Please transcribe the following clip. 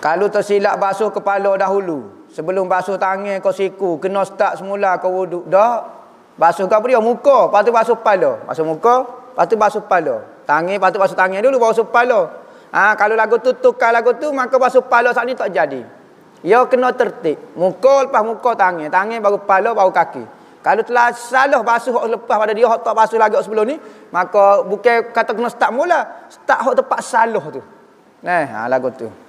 Kalau tersilap basuh kepala dahulu, sebelum basuh tangan kau siku, kena start semula kau wuduk. Dah. Basuh kau beri muka, lepas tu basuh kepala. Basuh muka, lepas tu basuh kepala. Tangan, lepas tu basuh tangan dulu basuh kepala. Ha, kalau lagu tu tukar lagu tu, maka basuh kepala saat ni tak jadi. Ya kena tertik, Muka lepas muka tangan, tangan baru kepala baru kaki. Kalau telah salah basuh hok lepas pada dia hok tak basuh lagi hok sebelum ni, maka bukan kata kena start mula, start hok tempat salah tu. Nah, eh, ha, lagu tu.